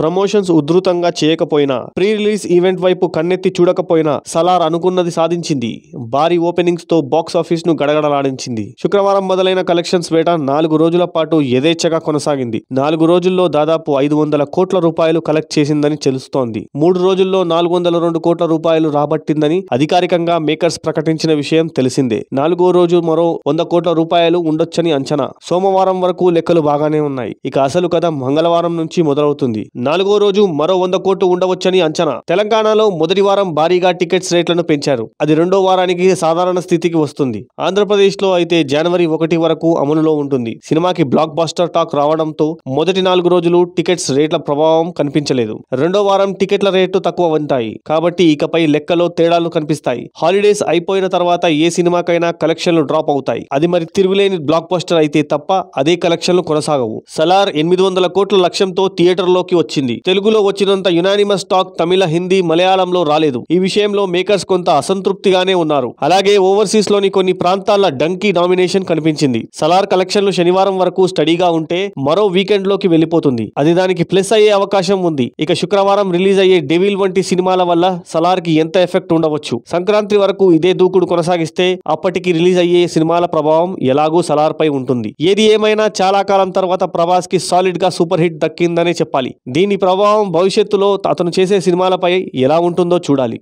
promotions ఉధృతంగా చేయకపోయినా pre release event వైపు కన్నెత్తి చూడకపోయినా సలార్ అనుకున్నది సాధించింది భారీ ఓపెనింగ్స్ తో బాక్స్ ఆఫీస్ ను గడగడలాడించింది శుక్రవారం మొదలైన కలెక్షన్స్ వేట నాలుగు రోజుల పాటు యథేచ్ఛగా కొనసాగింది నాలుగు రోజుల్లో దాదాపు ఐదు వందల కోట్ల రూపాయలు కలెక్ట్ చేసిందని తెలుస్తోంది మూడు రోజుల్లో నాలుగు వందల రెండు కోట్ల రూపాయలు రాబట్టిందని అధికారికంగా మేకర్స్ ప్రకటించిన విషయం తెలిసిందే నాలుగో రోజు మరో వంద కోట్ల రూపాయలు ఉండొచ్చని అంచనా సోమవారం వరకు లెక్కలు బాగానే ఉన్నాయి ఇక అసలు కథ మంగళవారం నుంచి మొదలవుతుంది నాలుగో రోజు మరో వంద కోట్లు ఉండవచ్చని అంచనా తెలంగాణలో మొదటి వారం భారీగా టికెట్స్ రేట్లను పెంచారు అది రెండో వారానికి సాధారణ స్థితికి వస్తుంది ఆంధ్రప్రదేశ్లో అయితే జనవరి ఒకటి వరకు అమలులో ఉంటుంది సినిమాకి బ్లాక్ బాస్టర్ టాక్ రావడంతో మొదటి నాలుగు రోజులు టికెట్స్ రేట్ల ప్రభావం కనిపించలేదు రెండో వారం టికెట్ల రేటు తక్కువ ఉంటాయి కాబట్టి ఇకపై లెక్కలో తేడాలు కనిపిస్తాయి హాలిడేస్ అయిపోయిన తర్వాత ఏ సినిమాకైనా కలెక్షన్లు డ్రాప్ అవుతాయి అది మరి తిరుగులేని బ్లాక్ బాస్టర్ అయితే తప్ప అదే కలెక్షన్లు కొనసాగవు సలార్ ఎనిమిది వందల కోట్ల లక్ష్యంతో థియేటర్లోకి వచ్చి వచ్చింది తెలుగులో వచ్చినంత యునానిమస్ టాక్ తమిళ హిందీ మలయాళంలో రాలేదు ఈ విషయంలో మేకర్స్ కొంత అసంతృప్తిగానే ఉన్నారు అలాగే ఓవర్సీస్ లోని కొన్ని ప్రాంతాల డంకీ నామినేషన్ కనిపించింది సలార్ కలెక్షన్లు శనివారం వరకు స్టడీగా ఉంటే మరో వీకెండ్ లోకి వెళ్లిపోతుంది అది దానికి ప్లస్ అయ్యే అవకాశం ఉంది ఇక శుక్రవారం రిలీజ్ అయ్యే డెవిల్ వంటి సినిమాల వల్ల సలార్ కి ఎంత ఎఫెక్ట్ ఉండవచ్చు సంక్రాంతి వరకు ఇదే దూకుడు కొనసాగిస్తే అప్పటికి రిలీజ్ అయ్యే సినిమాల ప్రభావం ఎలాగూ సలార్ పై ఉంటుంది ఏది ఏమైనా చాలా కాలం తర్వాత ప్రభాస్ కి సాలిడ్ గా సూపర్ హిట్ దక్కిందనే చెప్పాలి దీని ప్రభావం భవిష్యత్తులో అతను చేసే సినిమాలపై ఎలా ఉంటుందో చూడాలి